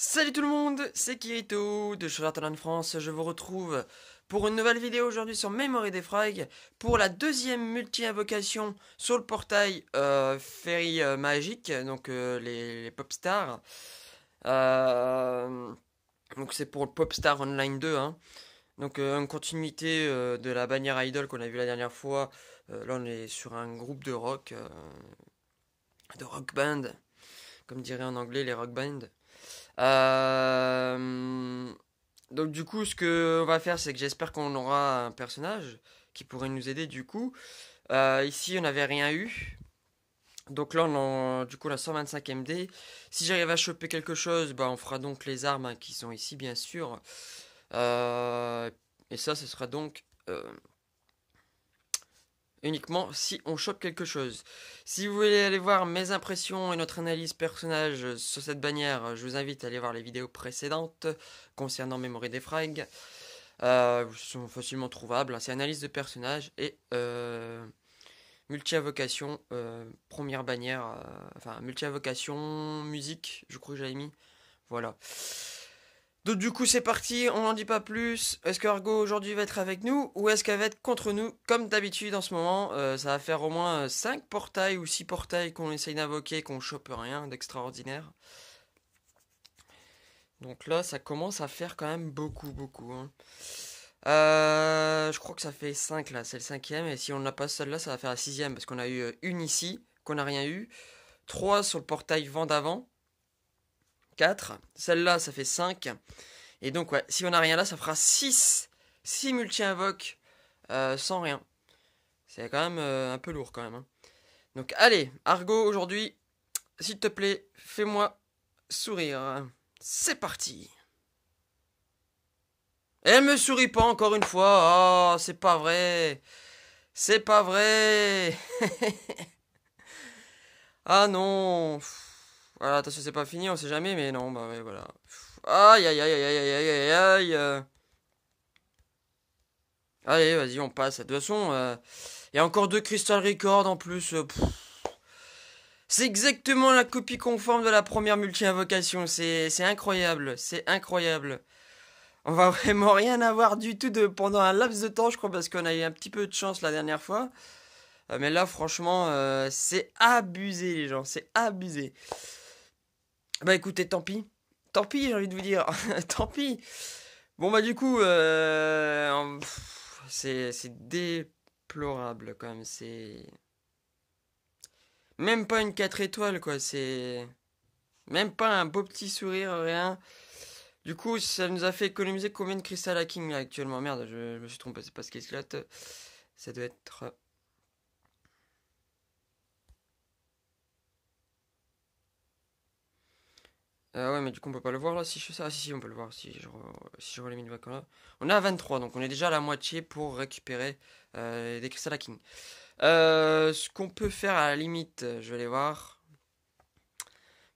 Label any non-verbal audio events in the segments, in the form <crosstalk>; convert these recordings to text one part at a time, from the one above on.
Salut tout le monde, c'est Kirito de de France, je vous retrouve pour une nouvelle vidéo aujourd'hui sur Memory des Frags, pour la deuxième multi-invocation sur le portail euh, Ferry euh, Magique, donc euh, les, pop Popstars. Euh, donc c'est pour le Popstar Online 2, hein. donc en continuité de la bannière Idol qu'on a vu la dernière fois, là on est sur un groupe de rock, de rock band, comme dirait en anglais les rock bands. Euh, donc du coup, ce on va faire, c'est que j'espère qu'on aura un personnage qui pourrait nous aider du coup. Euh, ici, on n'avait rien eu. Donc là, on a, du coup, la 125 MD. Si j'arrive à choper quelque chose, bah, on fera donc les armes hein, qui sont ici, bien sûr. Euh, et ça, ce sera donc uniquement si on chope quelque chose. Si vous voulez aller voir mes impressions et notre analyse personnage sur cette bannière, je vous invite à aller voir les vidéos précédentes concernant Memory des Frags. Euh, sont facilement trouvables. Hein. C'est analyse de personnage et euh, multi avocation euh, première bannière, euh, enfin multi avocation musique, je crois que j'avais mis. Voilà. Donc du coup c'est parti, on n'en dit pas plus. Est-ce que Argo aujourd'hui va être avec nous ou est-ce qu'elle va être contre nous Comme d'habitude en ce moment, euh, ça va faire au moins 5 euh, portails ou 6 portails qu'on essaye d'invoquer, qu'on chope rien d'extraordinaire. Donc là ça commence à faire quand même beaucoup beaucoup. Hein. Euh, je crois que ça fait 5 là, c'est le cinquième. Et si on n'a pas celle-là, ça va faire la sixième parce qu'on a eu une ici, qu'on n'a rien eu. 3 sur le portail vent d'avant. 4. Celle-là, ça fait 5. Et donc, ouais, si on n'a rien là, ça fera 6. 6 multi-invoques euh, sans rien. C'est quand même euh, un peu lourd quand même. Hein. Donc, allez, Argo, aujourd'hui, s'il te plaît, fais-moi sourire. C'est parti. Elle me sourit pas encore une fois. Oh, c'est pas vrai. C'est pas vrai. <laughs> ah non. Voilà, attention, c'est pas fini, on sait jamais, mais non, bah ouais, voilà. Aïe, aïe, aïe, aïe, aïe, aïe, aïe, aïe. Euh. Allez, vas-y, on passe. De toute façon, il y a encore deux Crystal Records en plus. Euh, c'est exactement la copie conforme de la première multi-invocation. C'est incroyable, c'est incroyable. On va <laughs> vraiment rien avoir du tout pendant un laps de temps, je crois, parce qu'on a eu un petit peu de chance la dernière fois. Euh, mais là, franchement, c'est abusé, les gens, c'est abusé. Bah écoutez, tant pis. Tant pis, j'ai envie de vous dire. <laughs> tant pis. Bon bah du coup, euh, c'est déplorable quand même. C'est même pas une 4 étoiles quoi. C'est même pas un beau petit sourire, rien. Du coup, ça nous a fait économiser combien de cristal hacking là actuellement Merde, je, me suis trompé, c'est pas ce qu'il Ça doit être Euh, ouais, mais du coup, on peut pas le voir là si je fais ça. Ah, si, si, on peut le voir si je, re... si je vacances là. On est à 23, donc on est déjà à la moitié pour récupérer euh, des cristal euh, ce qu'on peut faire à la limite, je vais aller voir.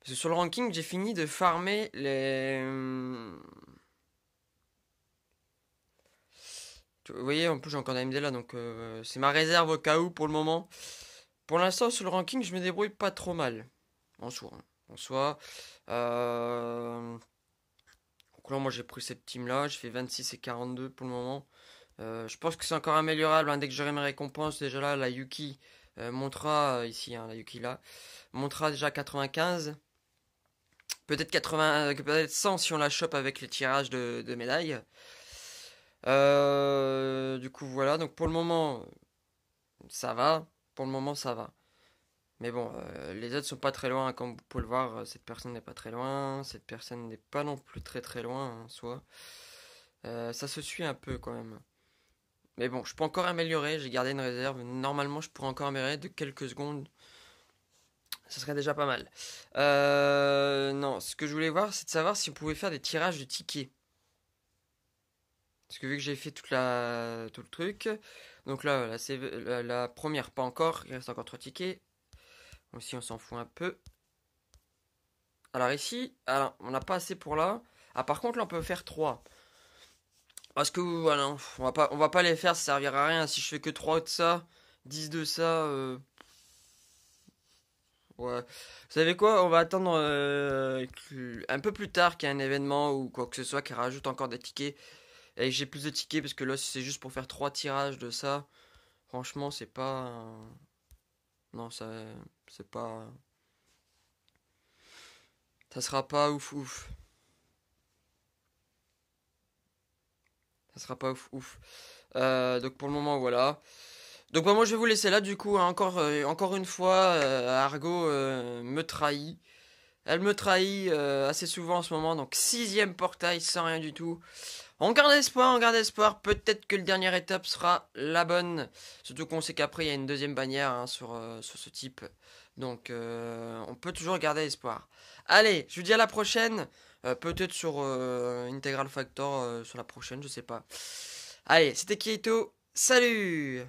Parce que sur le ranking, j'ai fini de farmer les. Hmm. Vous voyez, en plus, j'ai encore md là, donc c'est ma réserve au cas où pour le moment. Pour l'instant, sur le ranking, je me débrouille pas trop mal. En sourd. Hein soit euh, Donc là, moi, j'ai pris cette team-là. Je fais 26 et 42 pour le moment. Euh, je pense que c'est encore améliorable. Hein. Dès que j'aurai mes récompenses, déjà là, la Yuki euh, Montra ici, hein, la Yuki là, montera déjà 95. Peut-être 80, peut 100 si on la chope avec les tirages de, médailles. du coup, voilà. Donc pour le moment, ça va. Pour le moment, ça va. Mais bon, euh, les autres sont pas très loin. Hein. Comme vous pouvez le voir, euh, cette personne n'est pas très loin. Cette personne n'est pas non plus très très loin hein, en soi. Euh, ça se suit un peu quand même. Mais bon, je peux encore améliorer. J'ai gardé une réserve. Normalement, je pourrais encore améliorer de quelques secondes. Ce serait déjà pas mal. non, ce que je voulais voir, c'est de savoir si on pouvait faire des tirages de tickets. Parce que vu que j'ai fait toute la, tout le truc, donc là, la, la, la première, pas encore, il reste encore trois tickets. Aussi, on s'en fout un peu. Alors ici, alors, on n'a pas assez pour là. Ah, par contre, là, on peut faire 3. Parce que, voilà, on va pas, on va pas les faire, ça servira à rien. Si je fais que 3 de ça, 10 de ça... Euh, ouais. Vous savez quoi On va attendre euh, un peu plus tard qu'il y ait un événement ou quoi que ce soit qui rajoute encore des tickets. Et j'ai plus de tickets parce que là, c'est juste pour faire 3 tirages de ça. Franchement, c'est pas... Non, ça, c'est pas. Ça sera pas ouf ouf. Ça sera pas ouf ouf. Euh, donc pour le moment, voilà. Donc bah, moi je vais vous laisser là du coup. Hein. encore, euh, encore une fois, euh, Argo me trahit. Elle me trahit euh, assez souvent en ce moment, donc sixième portail sans rien du tout. On garde espoir, on garde espoir. Peut-être que le dernière étape sera la bonne. Surtout qu'on sait qu'après, il y a une deuxième bannière hein, euh, sur, ce type. Donc, euh, on peut toujours garder espoir. Allez, je vous dis à la prochaine. Peut-être sur Integral Factor, sur la prochaine, je sais pas. Allez, c'était Kieto Salut